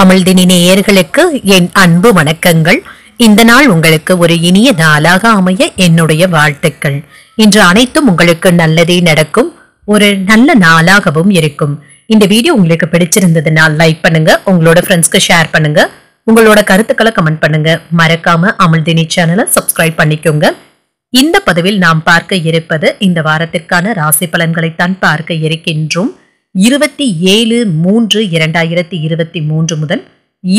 அமிழ்தினி நேயர்களுக்கு என் அன்பு வணக்கங்கள் இந்த நாள் உங்களுக்கு ஒரு இனிய நாளாக அமைய என்னுடைய வாழ்த்துக்கள் இன்று அனைத்தும் உங்களுக்கு நல்லதே நடக்கும் ஒரு நல்ல நாளாகவும் இருக்கும் இந்த வீடியோ உங்களுக்கு பிடிச்சிருந்ததுனால் லைக் பண்ணுங்க உங்களோட ஃப்ரெண்ட்ஸ்க்கு ஷேர் பண்ணுங்க உங்களோட கருத்துக்களை கமெண்ட் பண்ணுங்க மறக்காம அமிழ்தினி சேனலை சப்ஸ்கிரைப் பண்ணிக்கோங்க இந்த பதவியில் நாம் பார்க்க இருப்பது இந்த வாரத்திற்கான ராசி பலன்களைத்தான் பார்க்க இருக்கின்றோம் இருபத்தி ஏழு மூன்று இரண்டாயிரத்தி இருபத்தி மூன்று முதல்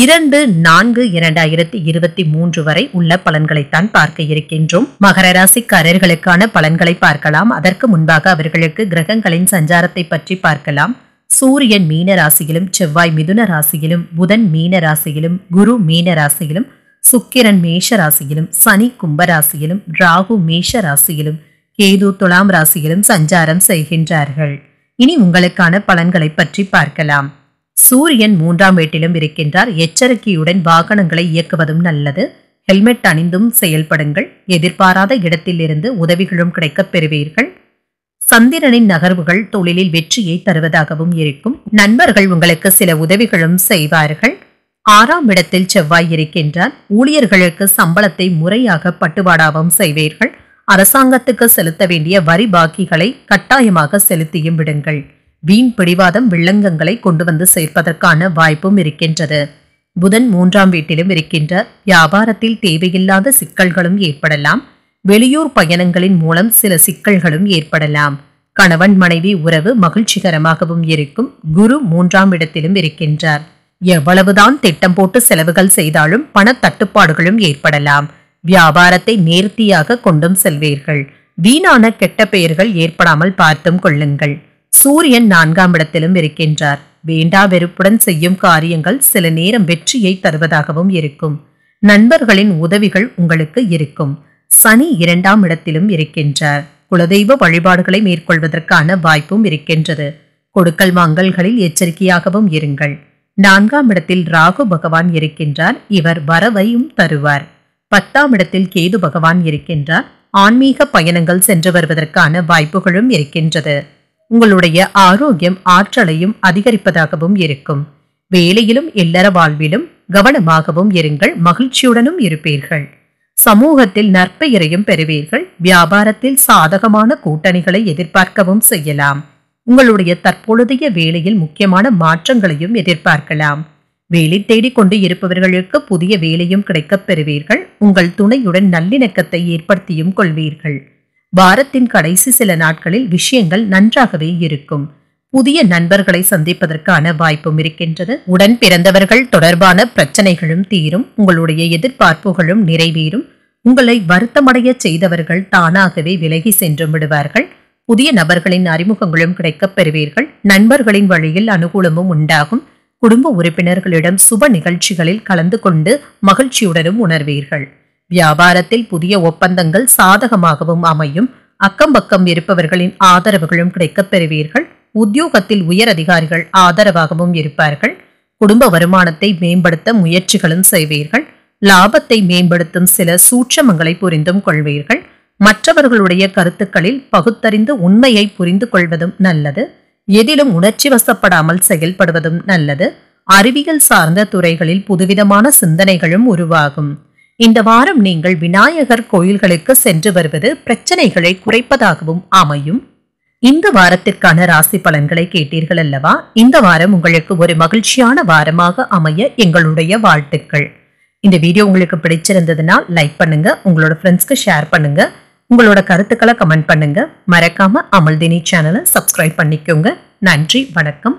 இரண்டு நான்கு இரண்டாயிரத்தி இருபத்தி மூன்று வரை உள்ள பலன்களைத்தான் பார்க்க இருக்கின்றோம் மகர ராசிக்காரர்களுக்கான பலன்களை பார்க்கலாம் அதற்கு முன்பாக அவர்களுக்கு கிரகங்களின் சஞ்சாரத்தை பற்றி பார்க்கலாம் சூரியன் மீன ராசியிலும் செவ்வாய் மிதுன ராசியிலும் புதன் மீன ராசியிலும் குரு மீன ராசியிலும் சுக்கிரன் மேஷ ராசியிலும் சனி கும்ப ராசியிலும் ராகு மேஷ ராசியிலும் கேது துலாம் ராசியிலும் சஞ்சாரம் செய்கின்றார்கள் இனி உங்களுக்கான பலன்களை பற்றி பார்க்கலாம் சூரியன் மூன்றாம் வீட்டிலும் இருக்கின்றார் எச்சரிக்கையுடன் வாகனங்களை இயக்குவதும் நல்லது ஹெல்மெட் அணிந்தும் செயல்படுங்கள் எதிர்பாராத இடத்திலிருந்து உதவிகளும் கிடைக்கப் பெறுவீர்கள் சந்திரனின் நகர்வுகள் தொழிலில் வெற்றியை தருவதாகவும் இருக்கும் நண்பர்கள் உங்களுக்கு சில உதவிகளும் செய்வார்கள் ஆறாம் இடத்தில் செவ்வாய் இருக்கின்றார் ஊழியர்களுக்கு சம்பளத்தை முறையாக பட்டுவாடாவும் செய்வீர்கள் அரசாங்கத்துக்கு செலுத்த வேண்டிய வரி பாக்கிகளை கட்டாயமாக செலுத்தியும் விடுங்கள் வீண் பிடிவாதம் வில்லங்கங்களை கொண்டு வந்து சேர்ப்பதற்கான வாய்ப்பும் இருக்கின்றது புதன் மூன்றாம் வீட்டிலும் இருக்கின்ற வியாபாரத்தில் தேவையில்லாத சிக்கல்களும் ஏற்படலாம் வெளியூர் பயணங்களின் மூலம் சில சிக்கல்களும் ஏற்படலாம் கணவன் மனைவி உறவு மகிழ்ச்சிகரமாகவும் இருக்கும் குரு மூன்றாம் இடத்திலும் இருக்கின்றார் எவ்வளவுதான் திட்டம் போட்டு செலவுகள் செய்தாலும் பண தட்டுப்பாடுகளும் ஏற்படலாம் வியாபாரத்தை நேர்த்தியாக கொண்டும் செல்வீர்கள் வீணான கெட்ட பெயர்கள் ஏற்படாமல் பார்த்தும் கொள்ளுங்கள் சூரியன் நான்காம் இடத்திலும் இருக்கின்றார் வேண்டா வெறுப்புடன் செய்யும் காரியங்கள் சில நேரம் வெற்றியை தருவதாகவும் இருக்கும் நண்பர்களின் உதவிகள் உங்களுக்கு இருக்கும் சனி இரண்டாம் இடத்திலும் இருக்கின்றார் குலதெய்வ வழிபாடுகளை மேற்கொள்வதற்கான வாய்ப்பும் இருக்கின்றது கொடுக்கல் வாங்கல்களில் எச்சரிக்கையாகவும் இருங்கள் நான்காம் இடத்தில் ராகு பகவான் இருக்கின்றார் இவர் வரவையும் தருவார் பத்தாம் இடத்தில் கேது பகவான் இருக்கின்றார் ஆன்மீக பயணங்கள் சென்று வருவதற்கான வாய்ப்புகளும் இருக்கின்றது உங்களுடைய ஆரோக்கியம் ஆற்றலையும் அதிகரிப்பதாகவும் இருக்கும் வேலையிலும் இல்லற வாழ்விலும் கவனமாகவும் இருங்கள் மகிழ்ச்சியுடனும் இருப்பீர்கள் சமூகத்தில் நற்பெயரையும் பெறுவீர்கள் வியாபாரத்தில் சாதகமான கூட்டணிகளை எதிர்பார்க்கவும் செய்யலாம் உங்களுடைய தற்பொழுதைய வேலையில் முக்கியமான மாற்றங்களையும் எதிர்பார்க்கலாம் வேலை தேடிக்கொண்டு இருப்பவர்களுக்கு புதிய வேலையும் கிடைக்கப் பெறுவீர்கள் உங்கள் துணையுடன் நல்லிணக்கத்தை ஏற்படுத்தியும் கொள்வீர்கள் வாரத்தின் கடைசி சில நாட்களில் விஷயங்கள் நன்றாகவே இருக்கும் புதிய நண்பர்களை சந்திப்பதற்கான வாய்ப்பும் இருக்கின்றது உடன் பிறந்தவர்கள் தொடர்பான பிரச்சனைகளும் தீரும் உங்களுடைய எதிர்பார்ப்புகளும் நிறைவேறும் உங்களை வருத்தமடைய செய்தவர்கள் தானாகவே விலகி சென்று விடுவார்கள் புதிய நபர்களின் அறிமுகங்களும் கிடைக்கப் பெறுவீர்கள் நண்பர்களின் வழியில் அனுகூலமும் உண்டாகும் குடும்ப உறுப்பினர்களிடம் சுப நிகழ்ச்சிகளில் கலந்து கொண்டு மகிழ்ச்சியுடனும் உணர்வீர்கள் வியாபாரத்தில் புதிய ஒப்பந்தங்கள் சாதகமாகவும் அமையும் அக்கம்பக்கம் இருப்பவர்களின் ஆதரவுகளும் கிடைக்கப் பெறுவீர்கள் உத்தியோகத்தில் உயர் அதிகாரிகள் ஆதரவாகவும் இருப்பார்கள் குடும்ப வருமானத்தை மேம்படுத்த முயற்சிகளும் செய்வீர்கள் லாபத்தை மேம்படுத்தும் சில சூட்சமங்களை புரிந்தும் கொள்வீர்கள் மற்றவர்களுடைய கருத்துக்களில் பகுத்தறிந்து உண்மையை புரிந்து கொள்வதும் நல்லது எதிலும் உணர்ச்சி வசப்படாமல் செயல்படுவதும் நல்லது அறிவியல் சார்ந்த துறைகளில் புதுவிதமான சிந்தனைகளும் உருவாகும் இந்த வாரம் நீங்கள் விநாயகர் கோயில்களுக்கு சென்று வருவது பிரச்சனைகளை குறைப்பதாகவும் அமையும் இந்த வாரத்திற்கான ராசி பலன்களை கேட்டீர்கள் அல்லவா இந்த வாரம் உங்களுக்கு ஒரு மகிழ்ச்சியான வாரமாக அமைய எங்களுடைய வாழ்த்துக்கள் இந்த வீடியோ உங்களுக்கு பிடிச்சிருந்ததுன்னா லைக் பண்ணுங்க உங்களோட ஃப்ரெண்ட்ஸ்க்கு ஷேர் பண்ணுங்க உங்களோட கருத்துக்களை கமெண்ட் பண்ணுங்க மறக்காம அமல்தினி சேனலை சப்ஸ்கிரைப் பண்ணிக்கோங்க நன்றி வணக்கம்